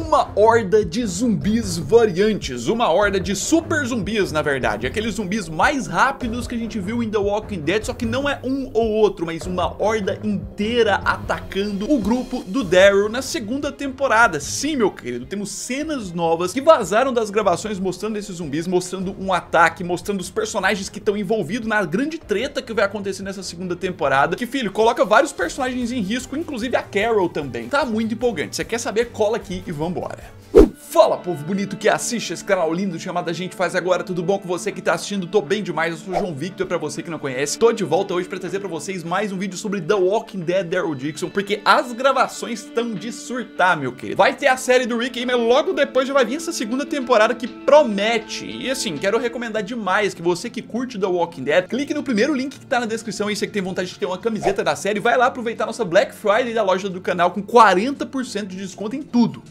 uma horda de zumbis variantes, uma horda de super zumbis, na verdade, aqueles zumbis mais rápidos que a gente viu em The Walking Dead, só que não é um ou outro, mas uma horda inteira atacando o grupo do Daryl na segunda temporada. Sim, meu querido, temos cenas novas que vazaram das gravações mostrando esses zumbis, mostrando um ataque, mostrando os personagens que estão envolvidos na grande treta que vai acontecer nessa segunda temporada, que, filho, coloca vários personagens em risco, inclusive a Carol também. Tá muito empolgante. Você quer saber? Cola aqui e vamos vambora. Fala povo bonito que assiste esse canal lindo chamado A Gente Faz Agora, tudo bom com você que tá assistindo? Tô bem demais, eu sou o João Victor, pra você que não conhece Tô de volta hoje pra trazer pra vocês mais um vídeo sobre The Walking Dead Daryl Dixon Porque as gravações estão de surtar, meu querido Vai ter a série do Rick aí, mas logo depois já vai vir essa segunda temporada que promete E assim, quero recomendar demais que você que curte The Walking Dead Clique no primeiro link que tá na descrição aí, você que tem vontade de ter uma camiseta da série Vai lá aproveitar nossa Black Friday da loja do canal com 40% de desconto em tudo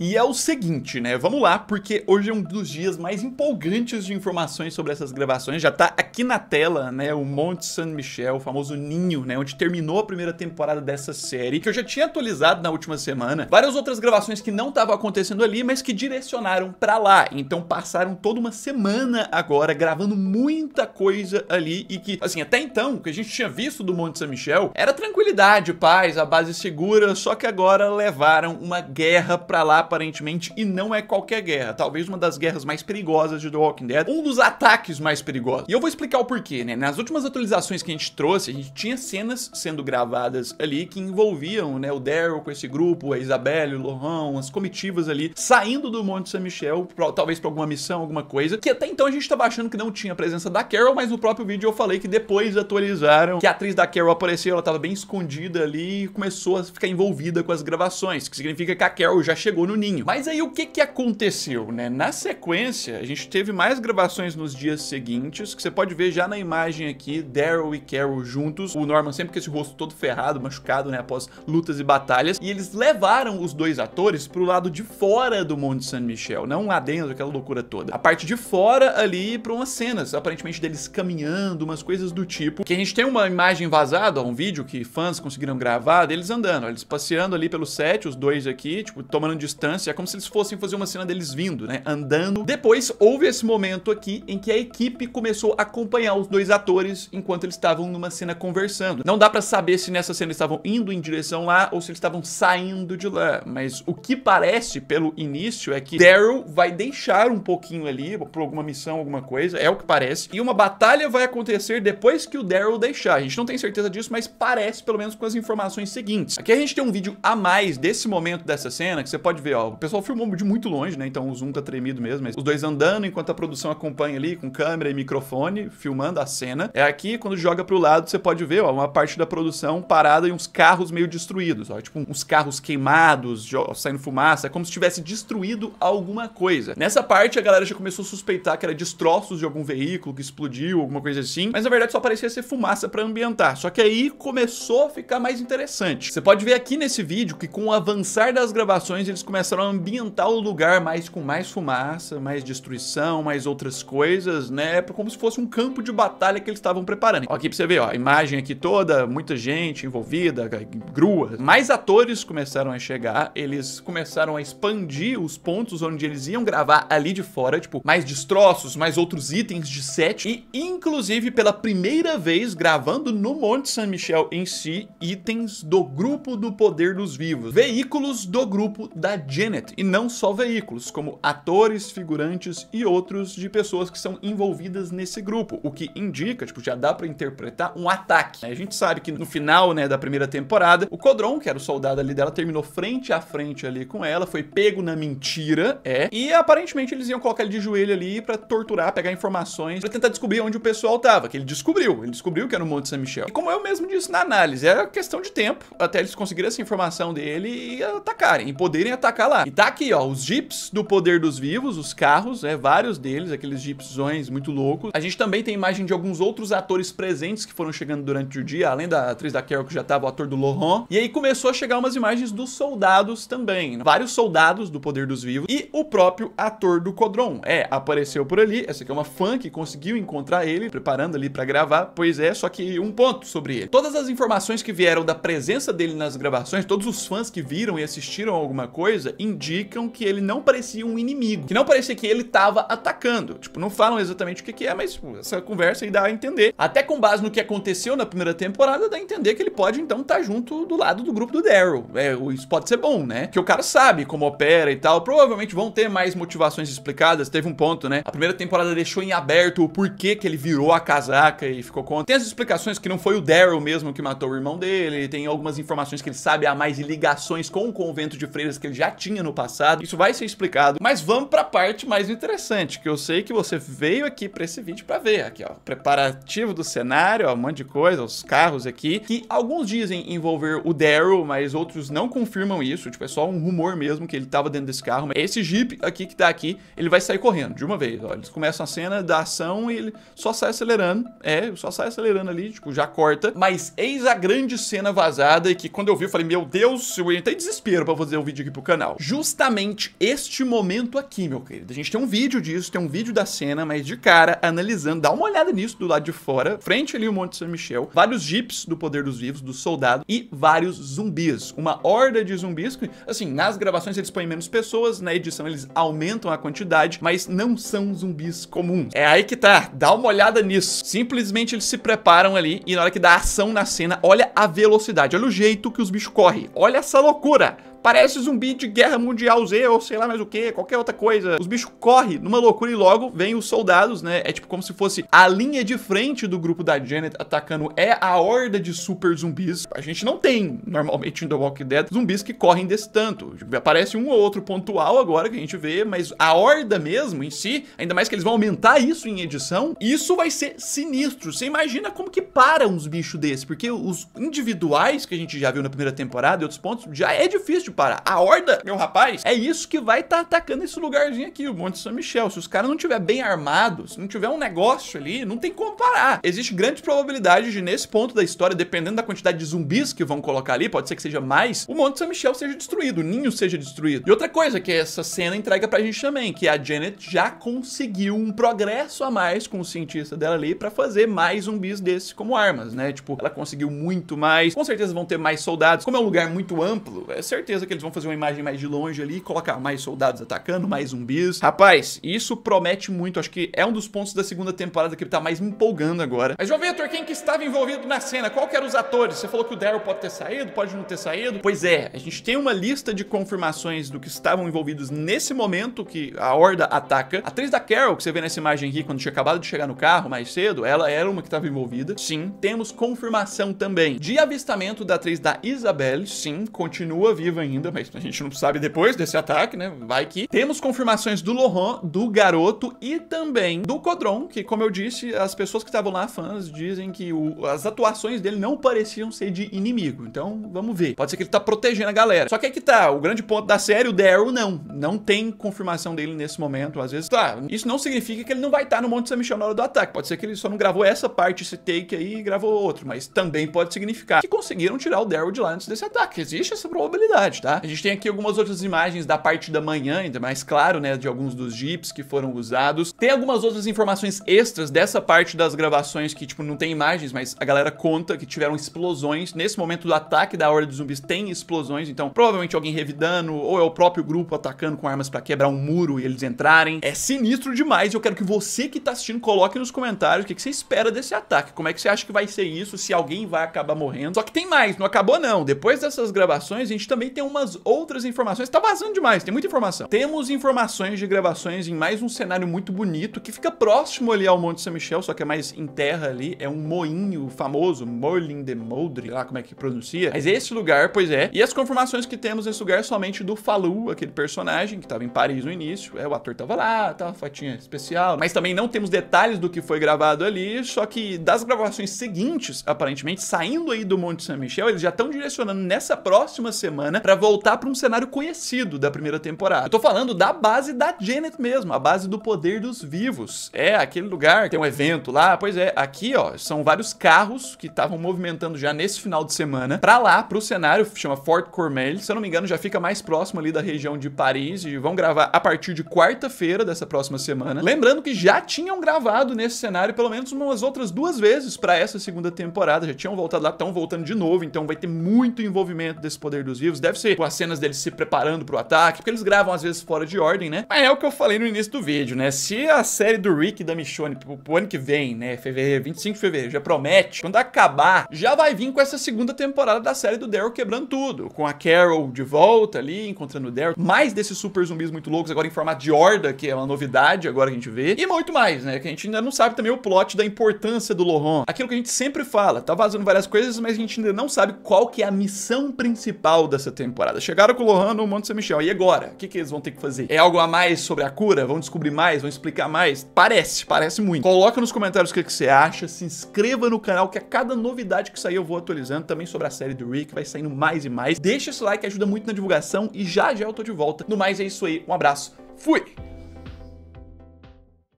e é o seguinte, né? Vamos lá, porque hoje é um dos dias mais empolgantes de informações sobre essas gravações. Já tá aqui na tela, né? O Monte San Michel, o famoso ninho, né? Onde terminou a primeira temporada dessa série, que eu já tinha atualizado na última semana. Várias outras gravações que não estavam acontecendo ali, mas que direcionaram para lá. Então passaram toda uma semana agora gravando muita coisa ali e que, assim, até então, o que a gente tinha visto do Monte San Michel era tranquilidade, paz, a base segura, só que agora levaram uma guerra pra lá aparentemente, e não é qualquer guerra. Talvez uma das guerras mais perigosas de The Walking Dead, um dos ataques mais perigosos. E eu vou explicar o porquê, né? Nas últimas atualizações que a gente trouxe, a gente tinha cenas sendo gravadas ali que envolviam, né, o Daryl com esse grupo, a Isabelle, o Lohan, as comitivas ali, saindo do Monte San Michel, pra, talvez pra alguma missão, alguma coisa, que até então a gente tava achando que não tinha a presença da Carol, mas no próprio vídeo eu falei que depois atualizaram que a atriz da Carol apareceu, ela tava bem escondida ali e começou a ficar envolvida com as gravações, que significa que a Carol já chegou no ninho. Mas aí o que, que aconteceu, né? Na sequência, a gente teve mais gravações nos dias seguintes, que você pode ver já na imagem aqui, Daryl e Carol juntos, o Norman sempre com esse rosto todo ferrado, machucado, né, após lutas e batalhas, e eles levaram os dois atores pro lado de fora do Monte San Michel, não lá dentro, aquela loucura toda. A parte de fora ali pra umas cenas, aparentemente deles caminhando, umas coisas do tipo, que a gente tem uma imagem vazada, um vídeo que fãs conseguiram gravar deles andando, eles passeando ali pelo set, os dois aqui, tipo, tomando distância distância, é como se eles fossem fazer uma cena deles vindo, né? Andando. Depois houve esse momento aqui em que a equipe começou a acompanhar os dois atores enquanto eles estavam numa cena conversando. Não dá para saber se nessa cena eles estavam indo em direção lá ou se eles estavam saindo de lá, mas o que parece pelo início é que Daryl vai deixar um pouquinho ali por alguma missão, alguma coisa, é o que parece, e uma batalha vai acontecer depois que o Daryl deixar. A gente não tem certeza disso, mas parece pelo menos com as informações seguintes. Aqui a gente tem um vídeo a mais desse momento dessa cena que você pode ver, ó. O pessoal filmou de muito longe, né? Então o zoom tá tremido mesmo. Mas os dois andando enquanto a produção acompanha ali com câmera e microfone, filmando a cena. É aqui, quando joga pro lado, você pode ver, ó, uma parte da produção parada e uns carros meio destruídos, ó. Tipo, uns carros queimados, saindo fumaça, é como se tivesse destruído alguma coisa. Nessa parte, a galera já começou a suspeitar que era destroços de algum veículo que explodiu, alguma coisa assim. Mas na verdade só parecia ser fumaça para ambientar. Só que aí começou a ficar mais interessante. Você pode ver aqui nesse vídeo que com o avançar das gravações, eles começam começaram a ambientar o lugar mais com mais fumaça, mais destruição, mais outras coisas, né? É como se fosse um campo de batalha que eles estavam preparando. Ó, aqui pra você ver, ó, a imagem aqui toda, muita gente envolvida, gruas. Mais atores começaram a chegar, eles começaram a expandir os pontos onde eles iam gravar ali de fora, tipo, mais destroços, mais outros itens de set. E, inclusive, pela primeira vez, gravando no Monte San Michel em si, itens do Grupo do Poder dos Vivos. Veículos do grupo da Janet, e não só veículos, como atores, figurantes e outros de pessoas que são envolvidas nesse grupo, o que indica, tipo, já dá para interpretar um ataque. A gente sabe que no final, né, da primeira temporada, o Codron, que era o soldado ali dela, terminou frente a frente ali com ela, foi pego na mentira, é, e aparentemente eles iam colocar ele de joelho ali para torturar, pegar informações, para tentar descobrir onde o pessoal tava, que ele descobriu, ele descobriu que era no Monte San Michel. E como eu mesmo disse na análise, era questão de tempo até eles conseguirem essa informação dele e atacarem, e poderem atacar lá. E tá aqui, ó, os Jeeps do Poder dos Vivos, os carros, né, vários deles, aqueles Jeepsões muito loucos. A gente também tem imagem de alguns outros atores presentes que foram chegando durante o dia, além da atriz da Carol que já tava, o ator do Lohan. E aí começou a chegar umas imagens dos soldados também, né? vários soldados do Poder dos Vivos e o próprio ator do Codron. É, apareceu por ali, essa aqui é uma fã que conseguiu encontrar ele, preparando ali para gravar, pois é, só que um ponto sobre ele. Todas as informações que vieram da presença dele nas gravações, todos os fãs que viram e assistiram alguma coisa, indicam que ele não parecia um inimigo, que não parecia que ele tava atacando. Tipo, não falam exatamente o que, que é, mas tipo, essa conversa aí dá a entender. Até com base no que aconteceu na primeira temporada, dá a entender que ele pode então estar tá junto do lado do grupo do Daryl. É, isso pode ser bom, né? Que o cara sabe como opera e tal. Provavelmente vão ter mais motivações explicadas. Teve um ponto, né? A primeira temporada deixou em aberto o porquê que ele virou a casaca e ficou contra. Tem as explicações que não foi o Daryl mesmo que matou o irmão dele. Tem algumas informações que ele sabe a mais e ligações com o convento de freiras que ele já tinha no passado. Isso vai ser explicado. Mas vamos para a parte mais interessante, que eu sei que você veio aqui para esse vídeo para ver aqui, ó, preparativo do cenário, ó, um monte de coisa, os carros aqui, que alguns dizem envolver o Daryl, mas outros não confirmam isso, tipo, é só um rumor mesmo que ele tava dentro desse carro, mas esse Jeep aqui que tá aqui, ele vai sair correndo de uma vez, ó, eles começam a cena da ação e ele só sai acelerando, é, só sai acelerando ali, tipo, já corta, mas eis a grande cena vazada e que quando eu vi, eu falei, meu Deus, eu entrei em desespero pra fazer o um vídeo aqui pro canal, geral. Justamente este momento aqui, meu querido. A gente tem um vídeo disso, tem um vídeo da cena, mas de cara, analisando, dá uma olhada nisso do lado de fora, frente ali o Monte San Michel, vários jeeps do Poder dos Vivos, do soldado, e vários zumbis. Uma horda de zumbis que, assim, nas gravações eles põem menos pessoas, na edição eles aumentam a quantidade, mas não são zumbis comuns. É aí que tá, dá uma olhada nisso. Simplesmente eles se preparam ali e na hora que dá ação na cena, olha a velocidade, olha o jeito que os bichos correm, olha essa loucura. Parece zumbi de guerra mundial Z ou sei lá mais o que, qualquer outra coisa. Os bichos correm numa loucura e logo vem os soldados, né? É tipo como se fosse a linha de frente do grupo da Janet atacando é a horda de super zumbis. A gente não tem, normalmente, em The Walking Dead, zumbis que correm desse tanto. Aparece um ou outro pontual agora que a gente vê, mas a horda mesmo em si, ainda mais que eles vão aumentar isso em edição, isso vai ser sinistro. Você imagina como que para uns bichos desse, porque os individuais que a gente já viu na primeira temporada e outros pontos, já é difícil para a horda, meu rapaz, é isso que vai estar tá atacando esse lugarzinho aqui, o Monte São Michel. Se os caras não tiver bem armados, se não tiver um negócio ali, não tem como parar. Existe grande probabilidade de, nesse ponto da história, dependendo da quantidade de zumbis que vão colocar ali, pode ser que seja mais, o Monte São Michel seja destruído, o ninho seja destruído. E outra coisa que essa cena entrega pra gente também, que a Janet já conseguiu um progresso a mais com o cientista dela ali para fazer mais zumbis desses como armas, né? Tipo, ela conseguiu muito mais, com certeza vão ter mais soldados. Como é um lugar muito amplo, é certeza certeza que eles vão fazer uma imagem mais de longe ali, colocar mais soldados atacando, mais zumbis. Rapaz, isso promete muito. Acho que é um dos pontos da segunda temporada que tá mais me empolgando agora. Mas, João Vitor, quem que estava envolvido na cena? Qual que eram os atores? Você falou que o Daryl pode ter saído, pode não ter saído. Pois é, a gente tem uma lista de confirmações do que estavam envolvidos nesse momento que a Horda ataca. A atriz da Carol, que você vê nessa imagem aqui, quando tinha acabado de chegar no carro mais cedo, ela era uma que estava envolvida. Sim. Temos confirmação também de avistamento da atriz da Isabelle. Sim, continua viva ainda, mas a gente não sabe depois desse ataque, né? Vai que. Temos confirmações do Lohan, do Garoto e também do Codron, que, como eu disse, as pessoas que estavam lá, fãs, dizem que o... as atuações dele não pareciam ser de inimigo. Então, vamos ver. Pode ser que ele tá protegendo a galera. Só que é que tá, o grande ponto da série, o Daryl, não. Não tem confirmação dele nesse momento. Às vezes, tá, isso não significa que ele não vai estar tá no Monte San Michel na hora do ataque. Pode ser que ele só não gravou essa parte, esse take aí, e gravou outro. Mas também pode significar que conseguiram tirar o Daryl de lá antes desse ataque. Existe essa probabilidade tá? A gente tem aqui algumas outras imagens da parte da manhã, ainda mais claro, né, de alguns dos jeeps que foram usados. Tem algumas outras informações extras dessa parte das gravações que, tipo, não tem imagens, mas a galera conta que tiveram explosões. Nesse momento do ataque da Horda dos Zumbis tem explosões, então provavelmente alguém revidando, ou é o próprio grupo atacando com armas para quebrar um muro e eles entrarem. É sinistro demais e eu quero que você que tá assistindo coloque nos comentários o que, que você espera desse ataque. Como é que você acha que vai ser isso, se alguém vai acabar morrendo. Só que tem mais, não acabou não. Depois dessas gravações, a gente também tem um umas outras informações. Tá vazando demais, tem muita informação. Temos informações de gravações em mais um cenário muito bonito que fica próximo ali ao Monte São Michel, só que é mais em terra ali. É um moinho famoso, Morlin de Moldre, lá como é que pronuncia. Mas esse lugar, pois é. E as confirmações que temos nesse lugar é somente do Falu, aquele personagem que tava em Paris no início. É, o ator tava lá, tá, fotinha especial. Mas também não temos detalhes do que foi gravado ali, só que das gravações seguintes, aparentemente, saindo aí do Monte São Michel, eles já estão direcionando nessa próxima semana para voltar para um cenário conhecido da primeira temporada. Eu tô falando da base da Janet mesmo, a base do poder dos vivos. É, aquele lugar, tem um evento lá. Pois é, aqui, ó, são vários carros que estavam movimentando já nesse final de semana para lá, pro cenário, chama Fort Cormel. Se eu não me engano, já fica mais próximo ali da região de Paris e vão gravar a partir de quarta-feira dessa próxima semana. Lembrando que já tinham gravado nesse cenário pelo menos umas outras duas vezes para essa segunda temporada. Já tinham voltado lá, estão voltando de novo, então vai ter muito envolvimento desse poder dos vivos. Deve ser com as cenas deles se preparando pro ataque, porque eles gravam às vezes fora de ordem, né? Mas é o que eu falei no início do vídeo, né? Se a série do Rick e da Michonne pro, pro ano que vem, né, fevereiro, 25 de fevereiro, já promete, quando acabar, já vai vir com essa segunda temporada da série do Daryl quebrando tudo, com a Carol de volta ali, encontrando o Daryl, mais desses super zumbis muito loucos agora em formato de horda, que é uma novidade agora que a gente vê, e muito mais, né, que a gente ainda não sabe também o plot da importância do Lohan. Aquilo que a gente sempre fala, tá vazando várias coisas, mas a gente ainda não sabe qual que é a missão principal dessa temporada temporada. Chegaram com o Lohan no Monte Saint-Michel. E agora? O que, que eles vão ter que fazer? É algo a mais sobre a cura? Vão descobrir mais? Vão explicar mais? Parece, parece muito. Coloca nos comentários o que, que você acha, se inscreva no canal, que a cada novidade que sair eu vou atualizando também sobre a série do Rick, vai saindo mais e mais. Deixa esse like, ajuda muito na divulgação e já já eu tô de volta. No mais é isso aí, um abraço, fui!